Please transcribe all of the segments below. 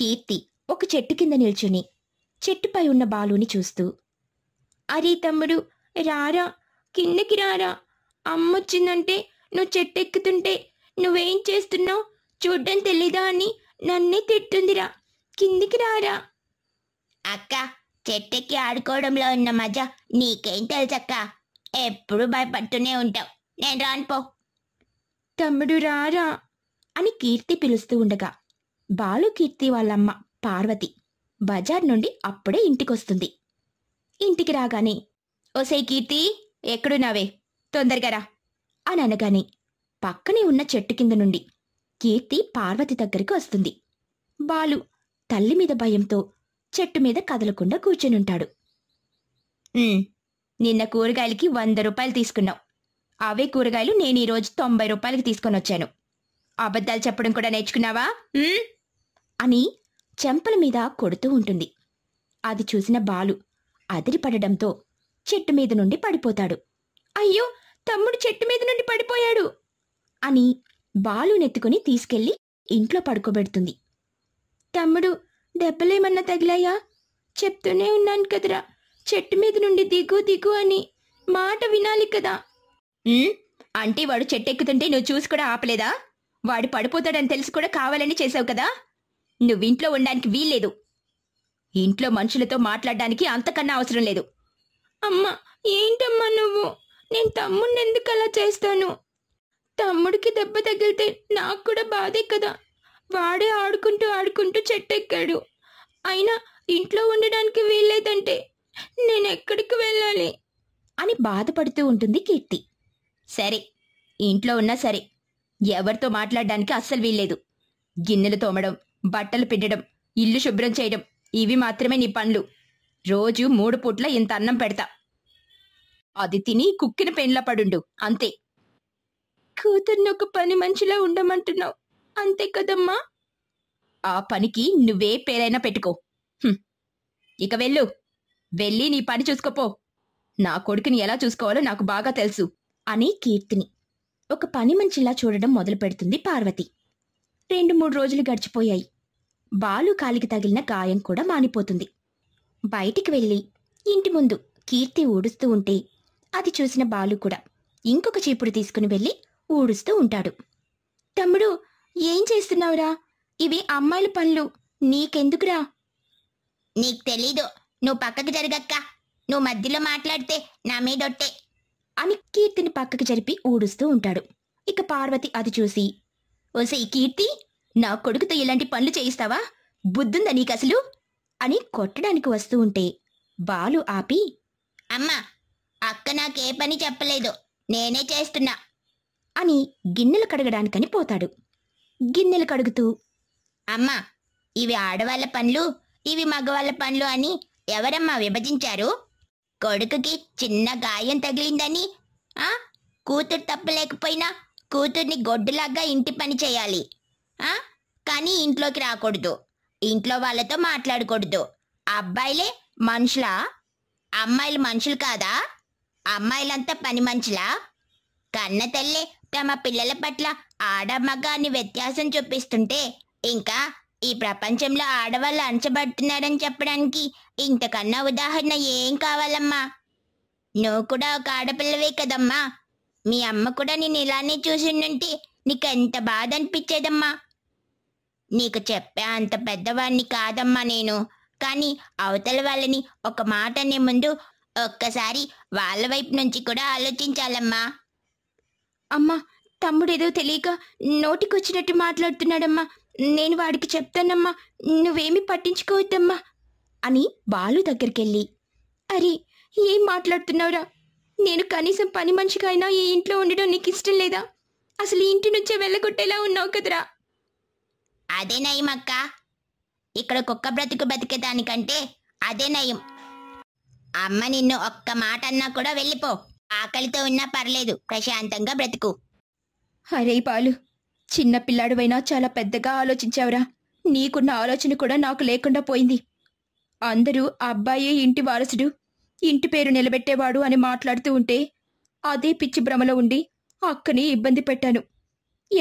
కీర్తి ఒక చెట్టు కింద నిల్చుని చెట్టుపై ఉన్న బాలుని చూస్తూ అరే తమ్ముడు రారా కిందకి రారా అమ్మొచ్చిందంటే నువ్వు చెట్టెక్కుతుంటే నువ్వేం చేస్తున్నావు చూడ్డం తెలీదా అని నన్నే తిట్టుందిరా కిందికి రారా అక్క చెట్టెక్కి ఆడుకోవడంలో ఉన్న మజ నీకేం తెలుసక్క ఎప్పుడు భయపడుతూనే ఉంటావు నేను రానిపో తమ్ముడు రారా అని కీర్తి పిలుస్తూ ఉండగా బాలుకీర్తి వాళ్ళమ్మ పార్వతి బజార్ నుండి అప్పుడే ఇంటికొస్తుంది ఇంటికి రాగానే ఓసే కీర్తి ఎక్కడున్నావే తొందరగా రా అని అనగానే పక్కనే ఉన్న చెట్టు కింద నుండి కీర్తి పార్వతి దగ్గరికి వస్తుంది బాలు తల్లి మీద భయంతో చెట్టు మీద కదలకుండా కూర్చునుంటాడు నిన్న కూరగాయలకి వంద రూపాయలు తీసుకున్నావు అవే కూరగాయలు నేను ఈరోజు తొంభై రూపాయలకి తీసుకొని వచ్చాను అబద్ధాలు చెప్పడం కూడా నేర్చుకున్నావా అని చెంపల మీద కొడుతూ ఉంటుంది అది చూసిన బాలు అదిరిపడడంతో చెట్టు మీద నుండి పడిపోతాడు అయ్యో తమ్ముడు చెట్టు మీద నుండి పడిపోయాడు అని బాలు నెత్తుకుని తీసుకెళ్లి ఇంట్లో పడుకోబెడుతుంది తమ్ముడు దెబ్బలేమన్నా తగిలాయా చెప్తూనే ఉన్నాను కదరా చెట్టు మీద నుండి దిగు దిగు అని మాట వినాలి కదా అంటే వాడు చెట్టు ఎక్కుతుంటే నువ్వు చూసి కూడా ఆపలేదా వాడు పడిపోతాడని తెలిసి కూడా కావాలని చేసావు కదా నువ్వింట్లో ఉండడానికి వీల్లేదు ఇంట్లో మనుషులతో మాట్లాడడానికి అంతకన్నా అవసరం లేదు అమ్మా ఏంటమ్మా నువ్వు నేను తమ్ముడిని ఎందుకు అలా చేస్తాను తమ్ముడికి దెబ్బ తగిలితే నాకు కూడా బాధే కదా వాడే ఆడుకుంటూ ఆడుకుంటూ చెట్టెక్కాడు అయినా ఇంట్లో ఉండడానికి వీల్లేదంటే నేను ఎక్కడికి వెళ్ళాలి అని బాధపడుతూ ఉంటుంది కీర్తి సరే ఇంట్లో ఉన్నా సరే ఎవరితో మాట్లాడడానికి అస్సలు వీల్లేదు గిన్నెలు తోమడం బట్టలు పిండడం ఇల్లు శుభ్రం చేయడం ఇవి మాత్రమే నీ పనులు రోజు మూడు పూట్ల ఇంత అన్నం పెడతా అది తిని కుక్కిన పెన్లా పడుండు అంతే కూతుర్ని ఒక పని మంచిలా ఉండమంటున్నావు అంతే కదమ్మా ఆ పనికి నువ్వే పేరైనా పెట్టుకో ఇక వెళ్ళు వెళ్ళి నీ పని చూసుకోపో నా కొడుకుని ఎలా చూసుకోవాలో నాకు బాగా తెలుసు అని కీర్తిని ఒక పని మంచిలా చూడడం మొదలు పెడుతుంది పార్వతి రెండు మూడు రోజులు గడిచిపోయాయి బాలు కాలికి తగిలిన గాయం కూడా మానిపోతుంది బయటికి వెళ్ళి ఇంటి ముందు కీర్తి ఊడుస్తూ ఉంటే అది చూసిన బాలు కూడా ఇంకొక చీపుడు తీసుకుని వెళ్ళి ఊడుస్తూ ఉంటాడు తమ్ముడు ఏం చేస్తున్నావురా ఇవి అమ్మాయిల పనులు నీకెందుకురా నీకు తెలీదు నువ్వు పక్కకు జరగక్క నువ్వు మధ్యలో మాట్లాడితే నా మీదొట్టే అని కీర్తిని పక్కకు జరిపి ఊడుస్తూ ఉంటాడు ఇక పార్వతి అది చూసి ఓసై కీర్తి నా కొడుకుతో ఇలాంటి పనులు చేయిస్తావా బుద్ధుందా నీకు అసలు అని కొట్టడానికి వస్తూ ఉంటే బాలు ఆపి అమ్మా అక్క నాకే పని చెప్పలేదు నేనే చేస్తున్నా అని గిన్నెలు కడగడానికని పోతాడు గిన్నెలు కడుగుతూ అమ్మా ఇవి ఆడవాళ్ళ పనులు ఇవి మగవాళ్ళ పనులు అని ఎవరమ్మా విభజించారు కొడుకుకి చిన్న గాయం తగిలిందని కూతురు తప్పలేకపోయినా కూతుర్ని గొడ్డులాగా ఇంటి పని చేయాలి ఆ కానీ ఇంట్లోకి రాకూడదు ఇంట్లో వాళ్ళతో మాట్లాడకూడదు అబ్బాయిలే మనుషులా అమ్మాయిలు మనుషులు కాదా అమ్మాయిలంతా పని మనుషులా కన్న తల్లి తమ పిల్లల పట్ల ఆడమగ అని వ్యత్యాసం చూపిస్తుంటే ఇంకా ఈ ప్రపంచంలో ఆడవాళ్ళు అణచబడుతున్నారని చెప్పడానికి ఇంతకన్నా ఉదాహరణ ఏం కావాలమ్మా నువ్వు కూడా ఒక ఆడపిల్లవే కదమ్మా మీ అమ్మ కూడా నేను ఇలానే చూసిండంటే నీకు ఎంత బాధ అనిపించేదమ్మా నీకు చెప్పే అంత పెద్దవాడిని కాదమ్మా నేను కానీ అవతల వాళ్ళని ఒక మాట అనే ముందు ఒక్కసారి వాళ్ళ వైపు నుంచి కూడా ఆలోచించాలమ్మా అమ్మా తమ్ముడేదో తెలియక నోటికొచ్చినట్టు మాట్లాడుతున్నాడమ్మా నేను వాడికి చెప్తానమ్మా నువ్వేమి పట్టించుకోవద్దమ్మా అని బాలు దగ్గరికెళ్ళి అరే ఏం మాట్లాడుతున్నావురా నేను కనీసం పని మనిషిగా అయినా ఈ ఇంట్లో ఉండడం నీకు ఇష్టం లేదా అసలు ఈ ఇంటి నుంచే వెళ్ళగొట్టేలా ఉన్నావు కదరా అదే నయం అక్క ఇక్కడ కుక్క బ్రతుకు దానికంటే అదే నయం అమ్మ నిన్ను ఒక్క మాట అన్నా కూడా వెళ్ళిపో ఆకలితో ఉన్నా పర్లేదు ప్రశాంతంగా బ్రతుకు అరే బాలు చిన్న పిల్లాడువైనా చాలా పెద్దగా ఆలోచించావురా నీకున్న ఆలోచన కూడా నాకు లేకుండా పోయింది అందరూ అబ్బాయి ఇంటి వారసుడు ఇంటి పేరు నిలబెట్టేవాడు అని మాట్లాడుతూ ఉంటే అదే పిచ్చి భ్రమలో ఉండి అక్కని ఇబ్బంది పెట్టాను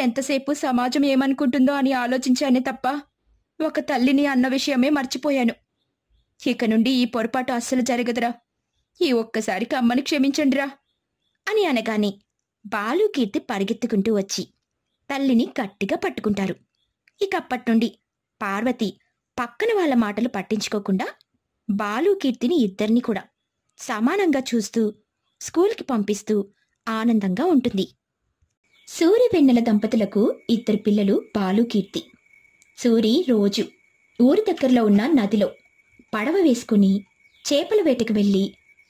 ఎంతసేపు సమాజం ఏమనుకుంటుందో అని ఆలోచించానే తప్ప ఒక తల్లిని అన్న విషయమే మర్చిపోయాను ఇక నుండి ఈ పొరపాటు అస్సలు జరగదురా ఈ ఒక్కసారికి అమ్మని క్షమించండిరా అని అనగానే బాలుకీర్తి పరిగెత్తుకుంటూ వచ్చి తల్లిని గట్టిగా పట్టుకుంటారు ఇక అప్పటి పార్వతి పక్కన వాళ్ళ మాటలు పట్టించుకోకుండా బాలుకీర్తిని ఇద్దరిని కూడా సమానంగా చూస్తూ స్కూల్కి పంపిస్తూ ఆనందంగా ఉంటుంది వెన్నెల దంపతులకు ఇద్దరు పిల్లలు బాలు కీర్తి సూరి రోజు ఊరి దగ్గరలో ఉన్న నదిలో పడవ వేసుకుని చేపల వేటకు వెళ్ళి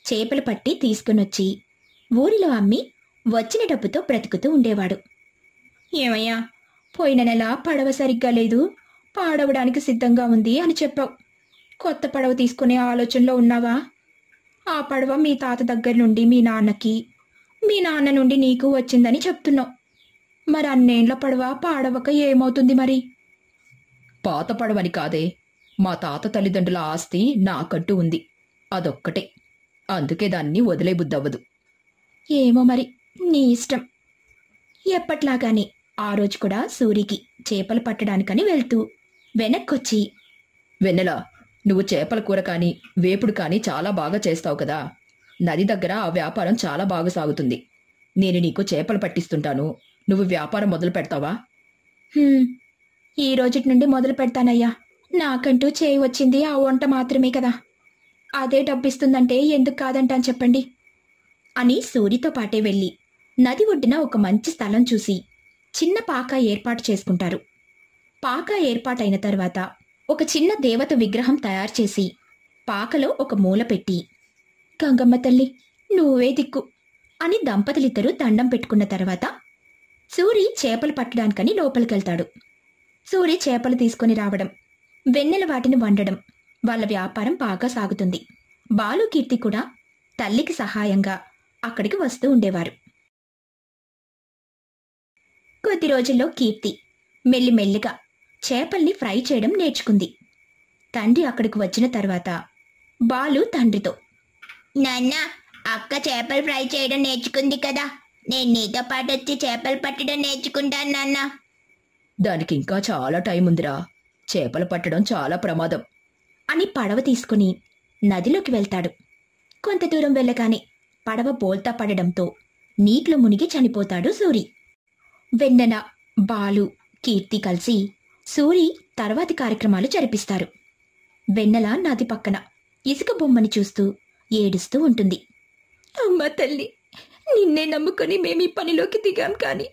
చేపలు పట్టి తీసుకునొచ్చి ఊరిలో అమ్మి వచ్చిన డబ్బుతో బ్రతుకుతూ ఉండేవాడు ఏమయ్యా పోయిన నెల పడవ సరిగ్గా లేదు పాడవడానికి సిద్ధంగా ఉంది అని చెప్పావు కొత్త పడవ తీసుకునే ఆలోచనలో ఉన్నావా ఆ పడవ మీ తాత దగ్గర నుండి మీ నాన్నకి మీ నాన్న నుండి నీకు వచ్చిందని చెప్తున్నావు మరి అన్నేండ్ల పడవ పాడవక ఏమవుతుంది మరి పాత పడవని కాదే మా తాత తల్లిదండ్రుల ఆస్తి నాకంటూ ఉంది అదొక్కటే అందుకే దాన్ని వదిలేబుద్దవ్వదు ఏమో మరి నీ ఇష్టం ఎప్పట్లాగాని ఆ రోజు కూడా సూరికి చేపలు పట్టడానికని వెళ్తూ వెనక్కొచ్చి వెన్నెలా నువ్వు చేపల కూర కానీ వేపుడు కానీ చాలా బాగా చేస్తావు కదా నది దగ్గర ఆ వ్యాపారం చాలా బాగా సాగుతుంది నేను నీకు చేపలు పట్టిస్తుంటాను నువ్వు వ్యాపారం మొదలు పెడతావా ఈ రోజు నుండి మొదలు పెడతానయ్యా నాకంటూ చేయి వచ్చింది ఆ వంట మాత్రమే కదా అదే డబ్బిస్తుందంటే ఎందుకు కాదంటాను చెప్పండి అని సూరితో పాటే వెళ్ళి నది ఒడ్డున ఒక మంచి స్థలం చూసి చిన్న పాక ఏర్పాటు చేసుకుంటారు పాక ఏర్పాటైన తర్వాత ఒక చిన్న దేవత విగ్రహం తయారు చేసి పాకలో ఒక మూల పెట్టి గంగమ్మ తల్లి నువ్వే దిక్కు అని దంపతులిద్దరూ దండం పెట్టుకున్న తర్వాత సూరి చేపలు పట్టడానికని లోపలికెళ్తాడు సూరి చేపలు తీసుకొని రావడం వెన్నెల వాటిని వండడం వాళ్ళ వ్యాపారం బాగా సాగుతుంది బాలు కీర్తి కూడా తల్లికి సహాయంగా అక్కడికి వస్తూ ఉండేవారు కొద్ది రోజుల్లో కీర్తి మెల్లిమెల్లిగా చేపల్ని ఫ్రై చేయడం నేర్చుకుంది తండ్రి అక్కడికి వచ్చిన తర్వాత బాలు తండ్రితో నాన్న అక్క చేపలు ఫ్రై చేయడం నేర్చుకుంది కదా నేను నీతో పాటు వచ్చి చేపలు పట్టడం నేర్చుకుంటాను నాన్న దానికి ఇంకా చాలా టైం ఉందిరా చేపలు పట్టడం చాలా ప్రమాదం అని పడవ తీసుకుని నదిలోకి వెళ్తాడు కొంత దూరం వెళ్ళగానే పడవ బోల్తా పడడంతో నీటిలో మునిగి చనిపోతాడు సూరి వెన్నెన బాలు కీర్తి కలిసి సూరి తర్వాతి కార్యక్రమాలు జరిపిస్తారు వెన్నెల నది పక్కన ఇసుక బొమ్మని చూస్తూ ఏడుస్తూ ఉంటుంది అమ్మ తల్లి నిన్నే నమ్ముకొని మేము ఈ పనిలోకి దిగాం కానీ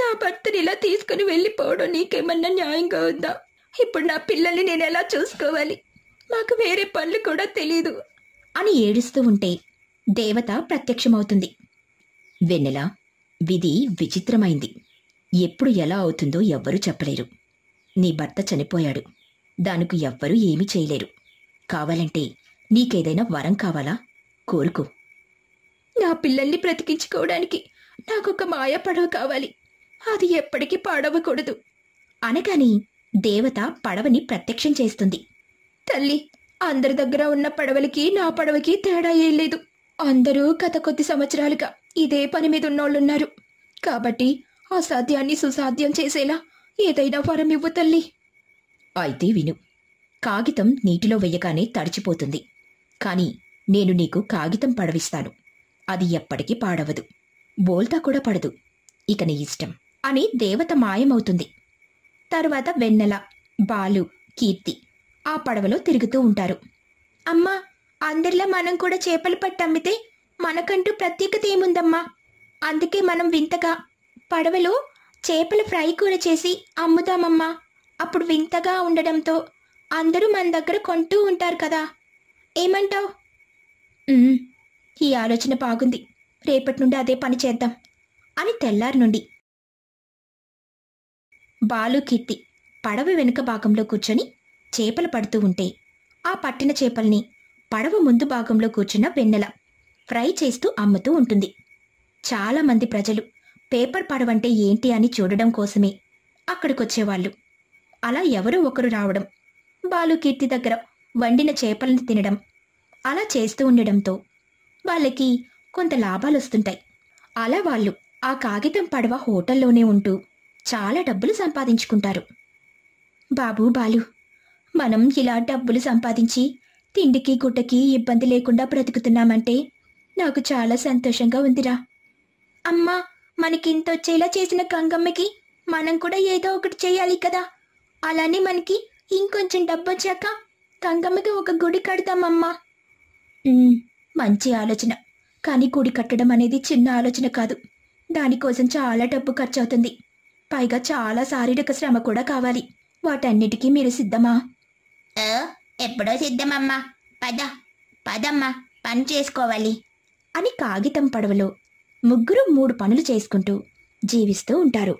నా భర్తని ఇలా తీసుకుని వెళ్ళిపోవడం నీకేమన్నా న్యాయంగా ఉందా ఇప్పుడు నా పిల్లల్ని నేను ఎలా చూసుకోవాలి మాకు వేరే పనులు కూడా తెలీదు అని ఏడుస్తూ ఉంటే దేవత ప్రత్యక్షమవుతుంది వెన్నెల విధి విచిత్రమైంది ఎప్పుడు ఎలా అవుతుందో ఎవ్వరూ చెప్పలేరు నీ భర్త చనిపోయాడు దానికి ఎవ్వరూ ఏమీ చేయలేరు కావాలంటే నీకేదైనా వరం కావాలా కోరుకు నా పిల్లల్ని బ్రతికించుకోవడానికి నాకొక మాయా పడవ కావాలి అది ఎప్పటికీ పాడవకూడదు అనగాని దేవత పడవని ప్రత్యక్షం చేస్తుంది తల్లి అందరి దగ్గర ఉన్న పడవలకి నా పడవకి తేడా ఏం లేదు అందరూ గత కొద్ది సంవత్సరాలుగా ఇదే పని మీద ఉన్నోళ్ళున్నారు కాబట్టి అసాధ్యాన్ని సుసాధ్యం చేసేలా ఏదైనా వరం ఇవ్వు తల్లి అయితే విను కాగితం నీటిలో వెయ్యగానే తడిచిపోతుంది కానీ నేను నీకు కాగితం పడవిస్తాను అది ఎప్పటికీ పాడవదు బోల్తా కూడా పడదు ఇక నీ ఇష్టం అని దేవత మాయమవుతుంది తర్వాత వెన్నెల బాలు కీర్తి ఆ పడవలో తిరుగుతూ ఉంటారు అమ్మా అందరిలా మనం కూడా చేపలు పట్టమ్మితే మనకంటూ ప్రత్యేకత ఏముందమ్మా అందుకే మనం వింతగా పడవలో చేపల ఫ్రై కూర చేసి అమ్ముతామమ్మా అప్పుడు వింతగా ఉండడంతో అందరూ మన దగ్గర కొంటూ ఉంటారు కదా ఏమంటావు ఈ ఆలోచన బాగుంది రేపటి నుండి అదే పని చేద్దాం అని తెల్లారి నుండి బాలు కీర్తి పడవ వెనుక భాగంలో కూర్చొని చేపలు పడుతూ ఉంటే ఆ పట్టిన చేపల్ని పడవ ముందు భాగంలో కూర్చున్న వెన్నెల ఫ్రై చేస్తూ అమ్ముతూ ఉంటుంది చాలామంది ప్రజలు పేపర్ పడవంటే ఏంటి అని చూడడం కోసమే అక్కడికొచ్చేవాళ్ళు అలా ఎవరో ఒకరు రావడం బాలుకీర్తి దగ్గర వండిన చేపలను తినడం అలా చేస్తూ ఉండడంతో వాళ్ళకి కొంత లాభాలు వస్తుంటాయి అలా వాళ్ళు ఆ కాగితం పడవ హోటల్లోనే ఉంటూ చాలా డబ్బులు సంపాదించుకుంటారు బాబు బాలు మనం ఇలా డబ్బులు సంపాదించి తిండికి గుడ్డకి ఇబ్బంది లేకుండా బ్రతుకుతున్నామంటే నాకు చాలా సంతోషంగా ఉందిరా అమ్మా మనకి ఇంత వచ్చేలా చేసిన గంగమ్మకి మనం కూడా ఏదో ఒకటి చేయాలి కదా అలానే మనకి ఇంకొంచెం డబ్బు వచ్చాక గంగమ్మకి ఒక గుడి కడతామమ్మా మంచి ఆలోచన కానీ గుడి కట్టడం అనేది చిన్న ఆలోచన కాదు దానికోసం చాలా డబ్బు ఖర్చు అవుతుంది పైగా చాలా శారీరక శ్రమ కూడా కావాలి వాటన్నిటికీ మీరు సిద్ధమా ఎప్పుడో సిద్ధమమ్మా పద పదమ్మా పని చేసుకోవాలి అని కాగితం పడవలో ముగ్గురు మూడు పనులు చేసుకుంటూ జీవిస్తూ ఉంటారు